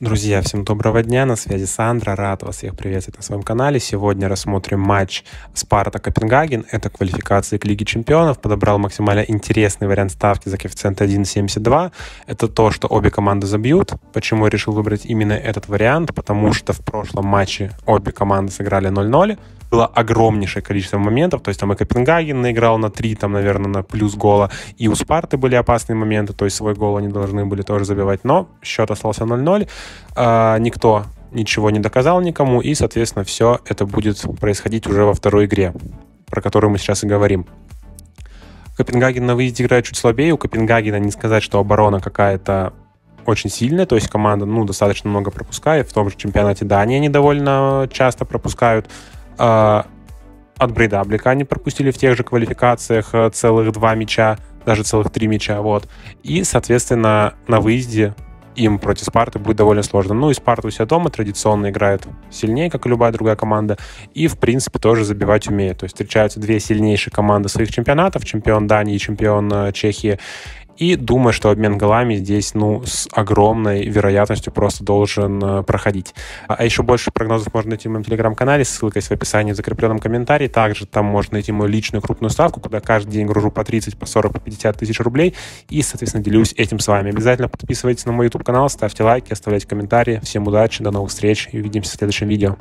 Друзья, всем доброго дня, на связи Сандра, рад вас всех приветствовать на своем канале. Сегодня рассмотрим матч Спарта-Копенгаген, это квалификации к Лиге Чемпионов, подобрал максимально интересный вариант ставки за коэффициент 1.72, это то, что обе команды забьют. Почему я решил выбрать именно этот вариант? Потому что в прошлом матче обе команды сыграли 0-0, было огромнейшее количество моментов, то есть там и Копенгаген наиграл на 3, там, наверное, на плюс гола, и у Спарты были опасные моменты, то есть свой гол они должны были тоже забивать, но счет остался 0-0, а, никто ничего не доказал никому, и, соответственно, все это будет происходить уже во второй игре, про которую мы сейчас и говорим. Копенгаген на выезде играет чуть слабее, у Копенгагена не сказать, что оборона какая-то очень сильная, то есть команда, ну, достаточно много пропускает. В том же чемпионате Дании они довольно часто пропускают. Э, от Брейда они пропустили в тех же квалификациях э, целых два мяча, даже целых три мяча, вот. И, соответственно, на выезде им против Спарты будет довольно сложно. Ну и Спарта у себя дома традиционно играет сильнее, как и любая другая команда, и, в принципе, тоже забивать умеет. То есть встречаются две сильнейшие команды своих чемпионатов, чемпион Дании и чемпион э, Чехии, и думаю, что обмен голами здесь, ну, с огромной вероятностью просто должен э, проходить. А, а еще больше прогнозов можно найти в моем телеграм-канале, ссылка есть в описании в закрепленном комментарии. Также там можно найти мою личную крупную ставку, куда каждый день гружу по 30, по 40, по 50 тысяч рублей. И, соответственно, делюсь этим с вами. Обязательно подписывайтесь на мой YouTube-канал, ставьте лайки, оставляйте комментарии. Всем удачи, до новых встреч и увидимся в следующем видео.